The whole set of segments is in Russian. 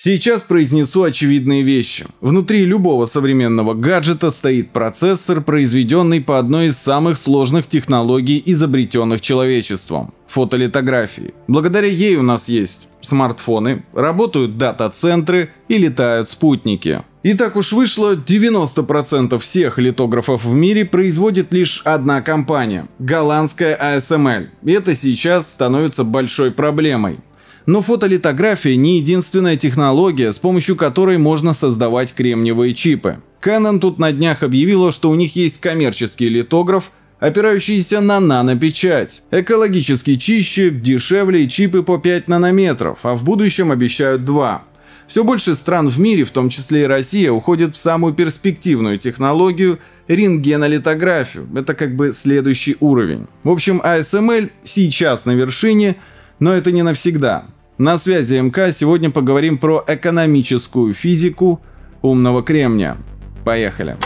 Сейчас произнесу очевидные вещи. Внутри любого современного гаджета стоит процессор, произведенный по одной из самых сложных технологий, изобретенных человечеством – фотолитографии. Благодаря ей у нас есть смартфоны, работают дата-центры и летают спутники. И так уж вышло, 90% всех литографов в мире производит лишь одна компания – голландская ASML. А и это сейчас становится большой проблемой. Но фотолитография не единственная технология, с помощью которой можно создавать кремниевые чипы. Canon тут на днях объявила, что у них есть коммерческий литограф, опирающийся на нанопечать. Экологически чище, дешевле и чипы по 5 нанометров, а в будущем обещают 2. Все больше стран в мире, в том числе и Россия, уходит в самую перспективную технологию – рентгенолитографию. Это как бы следующий уровень. В общем, ASML сейчас на вершине, но это не навсегда. На связи МК сегодня поговорим про экономическую физику умного кремния. Поехали.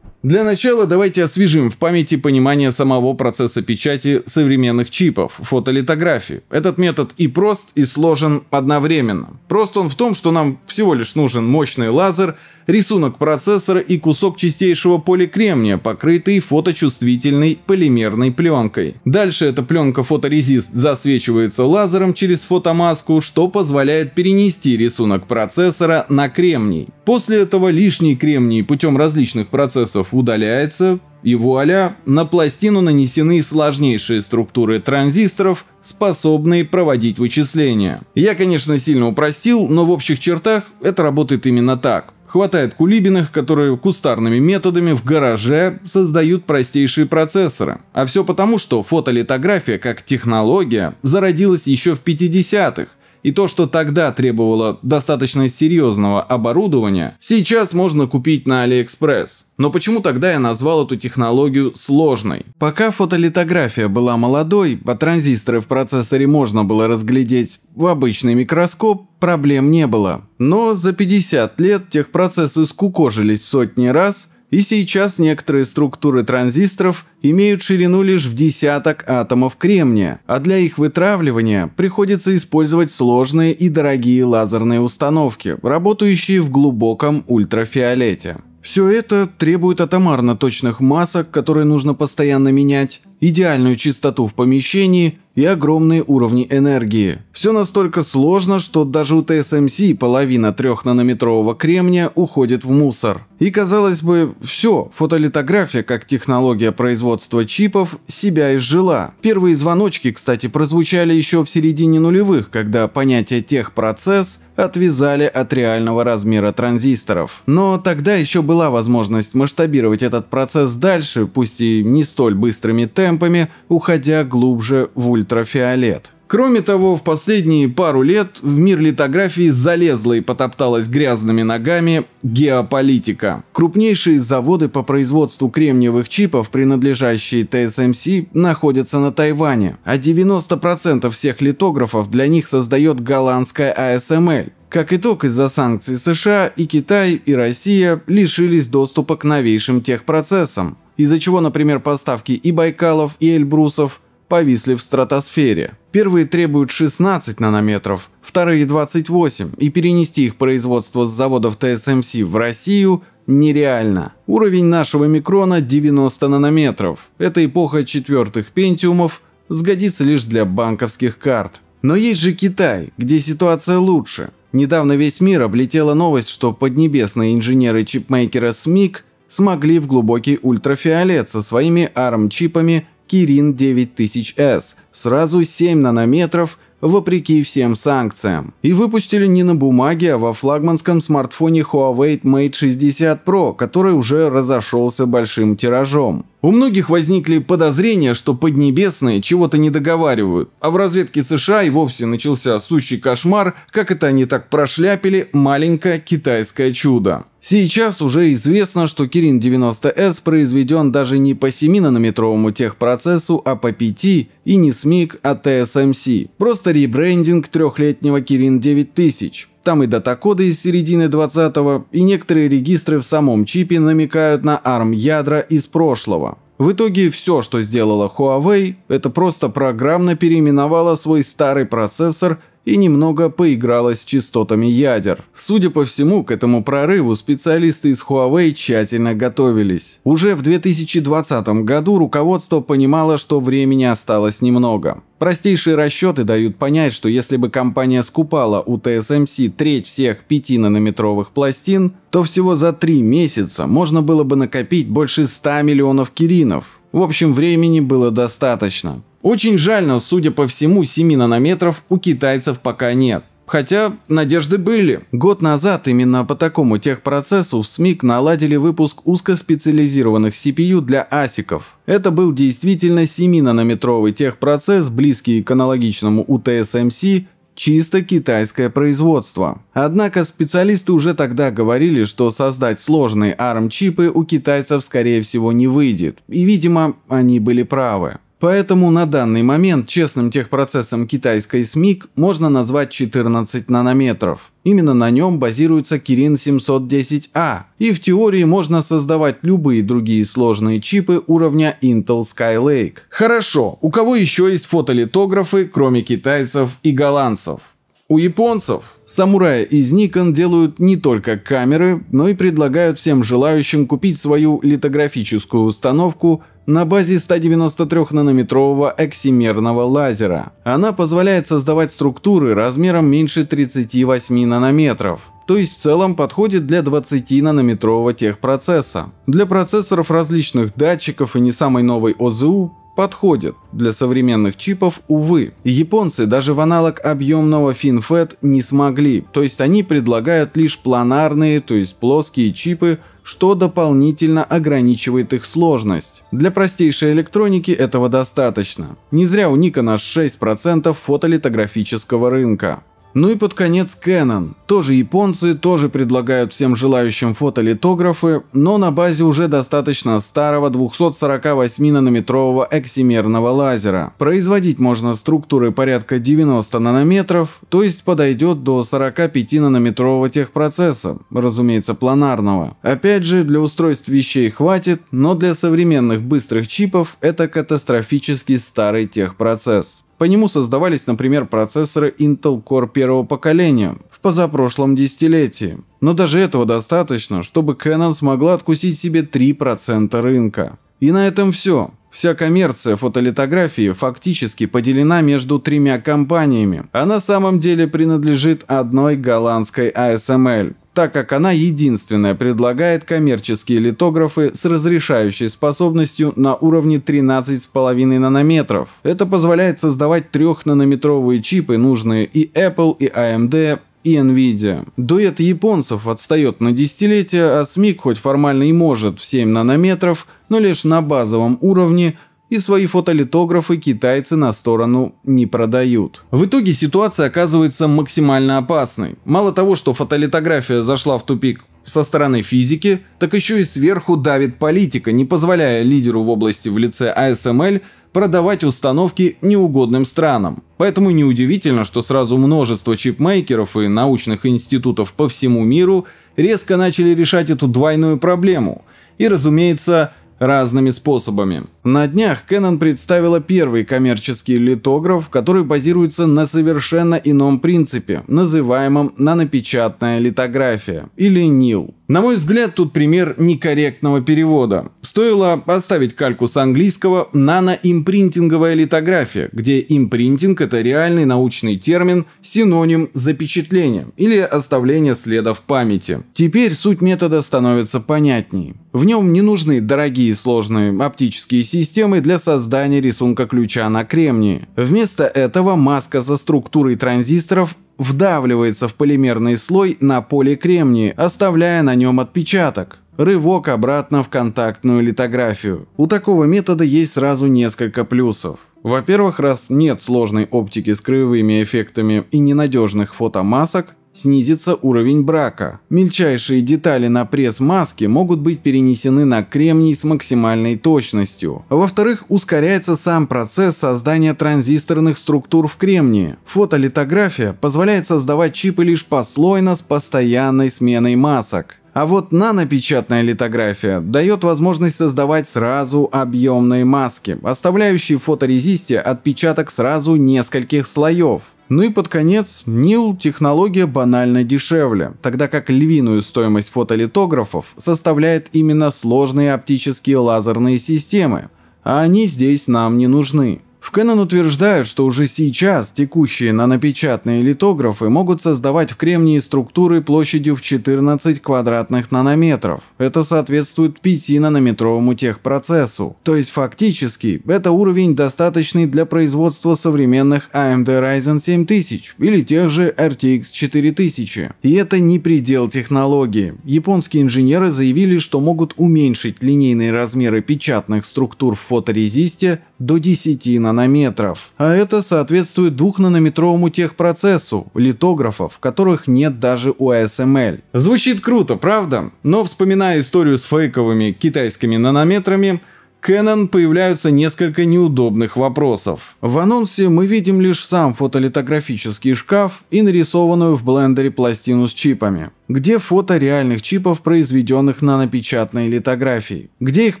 Для начала давайте освежим в памяти понимание самого процесса печати современных чипов – фотолитографии. Этот метод и прост, и сложен одновременно. Прост он в том, что нам всего лишь нужен мощный лазер – рисунок процессора и кусок чистейшего поликремния, покрытый фоточувствительной полимерной пленкой. Дальше эта пленка фоторезист засвечивается лазером через фотомаску, что позволяет перенести рисунок процессора на кремний. После этого лишний кремний путем различных процессов удаляется, и вуаля, на пластину нанесены сложнейшие структуры транзисторов, способные проводить вычисления. Я, конечно, сильно упростил, но в общих чертах это работает именно так. Хватает кулибиных, которые кустарными методами в гараже создают простейшие процессоры. А все потому, что фотолитография как технология зародилась еще в 50-х, и то, что тогда требовало достаточно серьезного оборудования, сейчас можно купить на Алиэкспресс. Но почему тогда я назвал эту технологию сложной? Пока фотолитография была молодой, а транзисторы в процессоре можно было разглядеть в обычный микроскоп, проблем не было. Но за 50 лет техпроцессы скукожились в сотни раз, и сейчас некоторые структуры транзисторов имеют ширину лишь в десяток атомов кремния, а для их вытравливания приходится использовать сложные и дорогие лазерные установки, работающие в глубоком ультрафиолете. Все это требует атомарно точных масок, которые нужно постоянно менять, идеальную чистоту в помещении и огромные уровни энергии. Все настолько сложно, что даже у ТСМС половина трех нанометрового кремния уходит в мусор. И казалось бы, все, фотолитография как технология производства чипов себя изжила. Первые звоночки, кстати, прозвучали еще в середине нулевых, когда понятие техпроцесс отвязали от реального размера транзисторов. Но тогда еще была возможность масштабировать этот процесс дальше, пусть и не столь быстрыми темпами, темпами, уходя глубже в ультрафиолет. Кроме того, в последние пару лет в мир литографии залезла и потопталась грязными ногами геополитика. Крупнейшие заводы по производству кремниевых чипов, принадлежащие TSMC, находятся на Тайване, а 90% всех литографов для них создает голландская ASML. А как итог, из-за санкций США и Китай, и Россия лишились доступа к новейшим техпроцессам из-за чего, например, поставки и Байкалов, и Эльбрусов повисли в стратосфере. Первые требуют 16 нанометров, вторые 28, и перенести их производство с заводов ТСМС в Россию нереально. Уровень нашего микрона 90 нанометров. Эта эпоха четвертых пентиумов сгодится лишь для банковских карт. Но есть же Китай, где ситуация лучше. Недавно весь мир облетела новость, что поднебесные инженеры-чипмейкера СМИК смогли в глубокий ультрафиолет со своими ARM-чипами Kirin 9000S, сразу 7 нанометров, вопреки всем санкциям. И выпустили не на бумаге, а во флагманском смартфоне Huawei Mate 60 Pro, который уже разошелся большим тиражом. У многих возникли подозрения, что поднебесные чего-то не договаривают, а в разведке США и вовсе начался сущий кошмар, как это они так прошляпили маленькое китайское чудо. Сейчас уже известно, что Кирин 90С произведен даже не по 7 нанометровому техпроцессу, а по 5 и не СМИК, а ТСМС. Просто ребрендинг трехлетнего Кирин 9000. Там и датакоды из середины 20-го, и некоторые регистры в самом чипе намекают на ARM-ядра из прошлого. В итоге все, что сделала Huawei, это просто программно переименовала свой старый процессор и немного поиграла с частотами ядер. Судя по всему, к этому прорыву специалисты из Huawei тщательно готовились. Уже в 2020 году руководство понимало, что времени осталось немного. Простейшие расчеты дают понять, что если бы компания скупала у TSMC треть всех пяти нанометровых пластин, то всего за три месяца можно было бы накопить больше 100 миллионов киринов. В общем, времени было достаточно. Очень жаль, но, судя по всему, 7 нанометров у китайцев пока нет. Хотя надежды были. Год назад именно по такому техпроцессу в СМИК наладили выпуск узкоспециализированных CPU для асиков. Это был действительно 7-нанометровый техпроцесс, близкий к аналогичному UTSMC, чисто китайское производство. Однако специалисты уже тогда говорили, что создать сложные ARM-чипы у китайцев скорее всего не выйдет. И видимо, они были правы. Поэтому на данный момент честным техпроцессом китайской СМИК можно назвать 14 нанометров. Именно на нем базируется Kirin 710A, а. и в теории можно создавать любые другие сложные чипы уровня Intel Skylake. Хорошо, у кого еще есть фотолитографы, кроме китайцев и голландцев? У японцев Самурая из Nikon делают не только камеры, но и предлагают всем желающим купить свою литографическую установку на базе 193-нанометрового эксимерного лазера. Она позволяет создавать структуры размером меньше 38 нанометров, то есть в целом подходит для 20-нанометрового техпроцесса. Для процессоров различных датчиков и не самой новой ОЗУ подходит. Для современных чипов, увы. Японцы даже в аналог объемного FinFET не смогли, то есть они предлагают лишь планарные, то есть плоские чипы что дополнительно ограничивает их сложность. Для простейшей электроники этого достаточно. Не зря у Nikon 6% фотолитографического рынка. Ну и под конец Canon. Тоже японцы, тоже предлагают всем желающим фотолитографы, но на базе уже достаточно старого 248 нанометрового эксимерного лазера. Производить можно структуры порядка 90 нанометров, то есть подойдет до 45 нанометрового техпроцесса, разумеется планарного. Опять же, для устройств вещей хватит, но для современных быстрых чипов это катастрофически старый техпроцесс. По нему создавались, например, процессоры Intel Core первого поколения в позапрошлом десятилетии. Но даже этого достаточно, чтобы Canon смогла откусить себе 3% рынка. И на этом все. Вся коммерция фотолитографии фактически поделена между тремя компаниями, а на самом деле принадлежит одной голландской ASML так как она единственная предлагает коммерческие литографы с разрешающей способностью на уровне 13,5 нанометров. Это позволяет создавать 3-нанометровые чипы, нужные и Apple, и AMD, и Nvidia. Дуэт японцев отстает на десятилетия, а СМИК хоть формально и может в 7 нанометров, но лишь на базовом уровне – и свои фотолитографы китайцы на сторону не продают. В итоге ситуация оказывается максимально опасной. Мало того, что фотолитография зашла в тупик со стороны физики, так еще и сверху давит политика, не позволяя лидеру в области в лице АСМЛ продавать установки неугодным странам. Поэтому неудивительно, что сразу множество чипмейкеров и научных институтов по всему миру резко начали решать эту двойную проблему. И, разумеется, разными способами. На днях Canon представила первый коммерческий литограф, который базируется на совершенно ином принципе, называемом нанопечатная литография или NIL. На мой взгляд, тут пример некорректного перевода. Стоило поставить кальку с английского «наноимпринтинговая литография», где импринтинг – это реальный научный термин, синоним запечатления или оставления следа в памяти. Теперь суть метода становится понятней. В нем не нужны дорогие сложные оптические системы для создания рисунка ключа на кремнии. Вместо этого маска со структурой транзисторов вдавливается в полимерный слой на поле кремния, оставляя на нем отпечаток. Рывок обратно в контактную литографию. У такого метода есть сразу несколько плюсов. Во-первых, раз нет сложной оптики с краевыми эффектами и ненадежных фотомасок, Снизится уровень брака. Мельчайшие детали на пресс-маске могут быть перенесены на кремний с максимальной точностью. Во-вторых, ускоряется сам процесс создания транзисторных структур в кремнии. Фотолитография позволяет создавать чипы лишь послойно с постоянной сменой масок. А вот нанопечатная литография дает возможность создавать сразу объемные маски, оставляющие в фоторезисте отпечаток сразу нескольких слоев. Ну и под конец, НИЛ технология банально дешевле, тогда как львиную стоимость фотолитографов составляет именно сложные оптические лазерные системы, а они здесь нам не нужны. В Canon утверждают, что уже сейчас текущие нанопечатные литографы могут создавать в кремнии структуры площадью в 14 квадратных нанометров. Это соответствует 5-нанометровому техпроцессу. То есть фактически это уровень достаточный для производства современных AMD Ryzen 7000 или тех же RTX 4000. И это не предел технологии. Японские инженеры заявили, что могут уменьшить линейные размеры печатных структур в фоторезисте до 10 нанометров нанометров. А это соответствует 2 нанометровому техпроцессу литографов, которых нет даже у ASML. Звучит круто, правда? Но вспоминая историю с фейковыми китайскими нанометрами, Canon появляются несколько неудобных вопросов. В анонсе мы видим лишь сам фотолитографический шкаф и нарисованную в блендере пластину с чипами где фото реальных чипов, произведенных на напечатной литографии, где их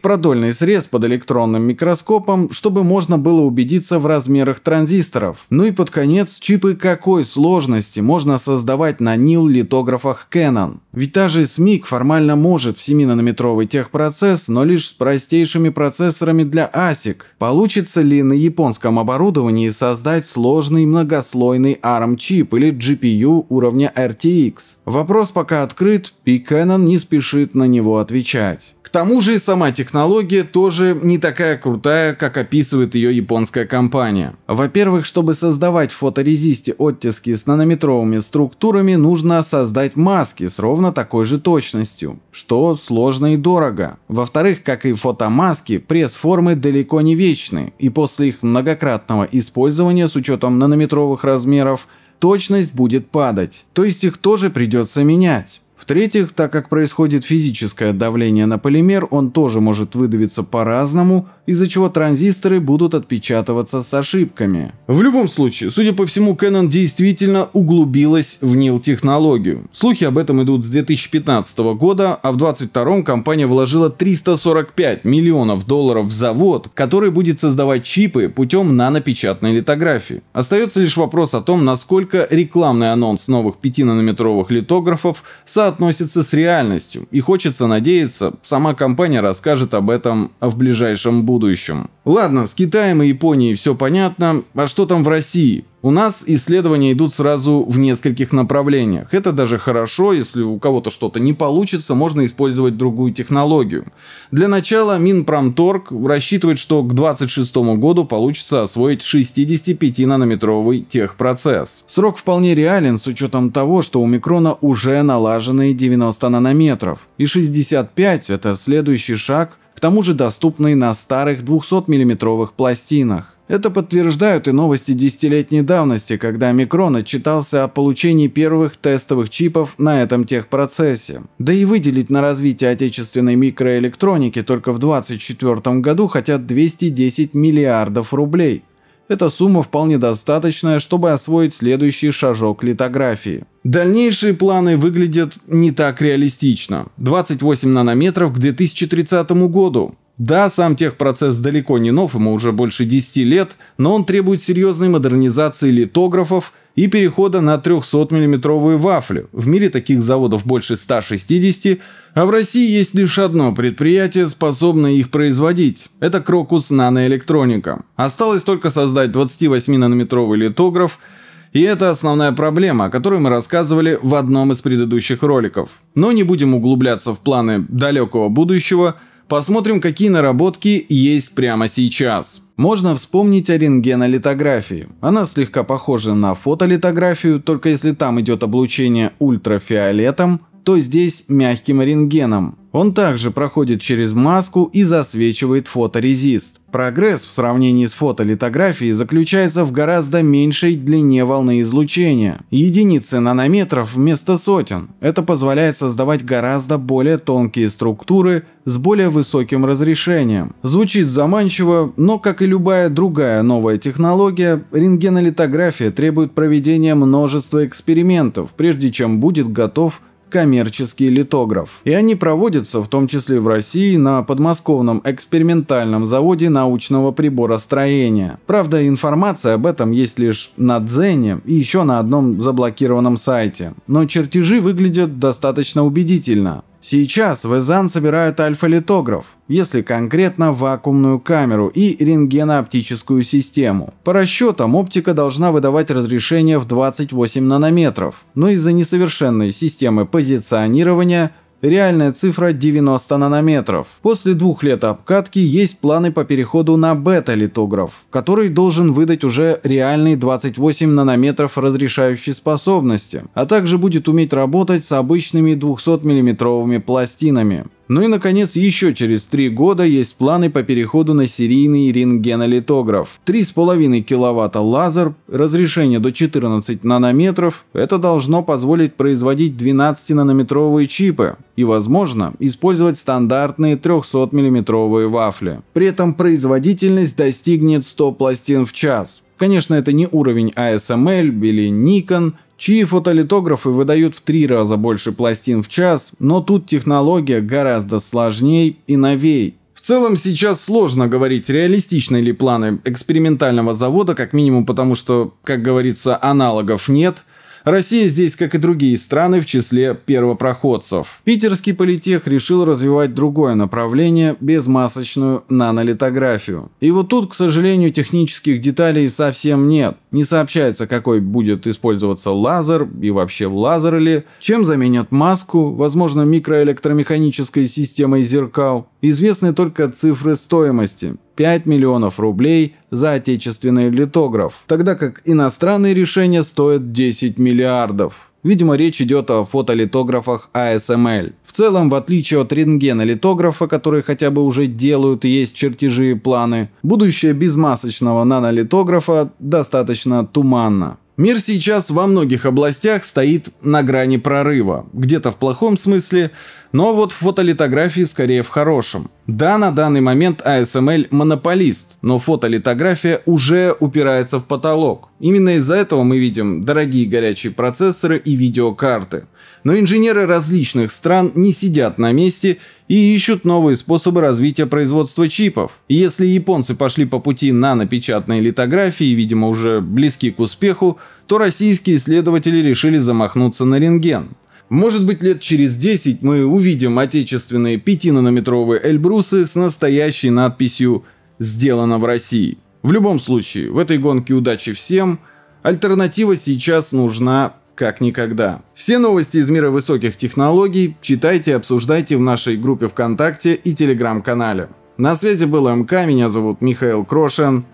продольный срез под электронным микроскопом, чтобы можно было убедиться в размерах транзисторов. Ну и под конец, чипы какой сложности можно создавать на НИЛ-литографах Canon. Ведь же SMIC формально может в 7-нанометровый техпроцесс, но лишь с простейшими процессорами для ASIC. Получится ли на японском оборудовании создать сложный многослойный ARM-чип или GPU уровня RTX? Вопрос по пока открыт, и Canon не спешит на него отвечать. К тому же и сама технология тоже не такая крутая, как описывает ее японская компания. Во-первых, чтобы создавать в фоторезисте оттиски с нанометровыми структурами, нужно создать маски с ровно такой же точностью, что сложно и дорого. Во-вторых, как и фотомаски, пресс-формы далеко не вечны, и после их многократного использования с учетом нанометровых размеров – точность будет падать, то есть их тоже придется менять. В-третьих, так как происходит физическое давление на полимер, он тоже может выдавиться по-разному, из-за чего транзисторы будут отпечатываться с ошибками. В любом случае, судя по всему, Canon действительно углубилась в NIL-технологию. Слухи об этом идут с 2015 года, а в 2022 компания вложила 345 миллионов долларов в завод, который будет создавать чипы путем нанопечатной литографии. Остается лишь вопрос о том, насколько рекламный анонс новых 5-нанометровых литографов соотносится с реальностью, и хочется надеяться, сама компания расскажет об этом в ближайшем будущем будущем. Ладно, с Китаем и Японией все понятно, а что там в России? У нас исследования идут сразу в нескольких направлениях. Это даже хорошо, если у кого-то что-то не получится, можно использовать другую технологию. Для начала Минпромторг рассчитывает, что к 2026 году получится освоить 65-нанометровый техпроцесс. Срок вполне реален с учетом того, что у микрона уже налаженные 90 нанометров. И 65 – это следующий шаг тому же доступной на старых 200 миллиметровых пластинах. Это подтверждают и новости десятилетней давности, когда Микрон отчитался о получении первых тестовых чипов на этом техпроцессе. Да и выделить на развитие отечественной микроэлектроники только в 2024 году хотят 210 миллиардов рублей. Эта сумма вполне достаточная, чтобы освоить следующий шажок литографии. Дальнейшие планы выглядят не так реалистично. 28 нанометров к 2030 году. Да, сам техпроцесс далеко не нов, ему уже больше 10 лет, но он требует серьезной модернизации литографов и перехода на 300-миллиметровые вафли. В мире таких заводов больше 160, а в России есть лишь одно предприятие, способное их производить. Это Крокус Наноэлектроника. Осталось только создать 28-нанометровый литограф – и это основная проблема, о которой мы рассказывали в одном из предыдущих роликов. Но не будем углубляться в планы далекого будущего, посмотрим, какие наработки есть прямо сейчас. Можно вспомнить о рентгенолитографии. Она слегка похожа на фотолитографию, только если там идет облучение ультрафиолетом, то здесь мягким рентгеном. Он также проходит через маску и засвечивает фоторезист. Прогресс в сравнении с фотолитографией заключается в гораздо меньшей длине волны излучения – единицы нанометров вместо сотен. Это позволяет создавать гораздо более тонкие структуры с более высоким разрешением. Звучит заманчиво, но, как и любая другая новая технология, рентгенолитография требует проведения множества экспериментов, прежде чем будет готов коммерческий литограф. И они проводятся в том числе в России на подмосковном экспериментальном заводе научного приборостроения. Правда, информация об этом есть лишь на Дзене и еще на одном заблокированном сайте. Но чертежи выглядят достаточно убедительно. Сейчас в Эзан собирают альфа-литограф, если конкретно вакуумную камеру и рентгенооптическую систему. По расчетам, оптика должна выдавать разрешение в 28 нанометров, но из-за несовершенной системы позиционирования Реальная цифра 90 нанометров. После двух лет обкатки есть планы по переходу на бета-литограф, который должен выдать уже реальные 28 нанометров разрешающей способности, а также будет уметь работать с обычными 200 миллиметровыми пластинами. Ну и, наконец, еще через три года есть планы по переходу на серийный рентгенолитограф. 3,5 киловатта лазер, разрешение до 14 нанометров, это должно позволить производить 12-нанометровые чипы и, возможно, использовать стандартные 300 миллиметровые вафли. При этом производительность достигнет 100 пластин в час. Конечно, это не уровень ASML или Nikon чьи фотолитографы выдают в три раза больше пластин в час, но тут технология гораздо сложней и новей. В целом сейчас сложно говорить, реалистичны ли планы экспериментального завода, как минимум потому, что, как говорится, аналогов нет – Россия здесь, как и другие страны, в числе первопроходцев. Питерский политех решил развивать другое направление – безмасочную нанолитографию. И вот тут, к сожалению, технических деталей совсем нет. Не сообщается, какой будет использоваться лазер и вообще лазер ли, чем заменят маску, возможно, микроэлектромеханической системой зеркал. Известны только цифры стоимости – 5 миллионов рублей за отечественный литограф, тогда как иностранные решения стоят 10 миллиардов. Видимо, речь идет о фотолитографах ASML. А в целом, в отличие от рентгенолитографа, который хотя бы уже делают есть чертежи и планы, будущее безмасочного нанолитографа достаточно туманно. Мир сейчас во многих областях стоит на грани прорыва. Где-то в плохом смысле – но вот фотолитографии скорее в хорошем. Да, на данный момент ASML а монополист, но фотолитография уже упирается в потолок. Именно из-за этого мы видим дорогие горячие процессоры и видеокарты. Но инженеры различных стран не сидят на месте и ищут новые способы развития производства чипов. И если японцы пошли по пути нанопечатной литографии, видимо уже близки к успеху, то российские исследователи решили замахнуться на рентген. Может быть, лет через 10 мы увидим отечественные 5-нанометровые Эльбрусы с настоящей надписью «Сделано в России». В любом случае, в этой гонке удачи всем. Альтернатива сейчас нужна как никогда. Все новости из мира высоких технологий читайте и обсуждайте в нашей группе ВКонтакте и Телеграм-канале. На связи был МК, меня зовут Михаил Крошин.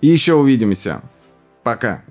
еще увидимся. Пока.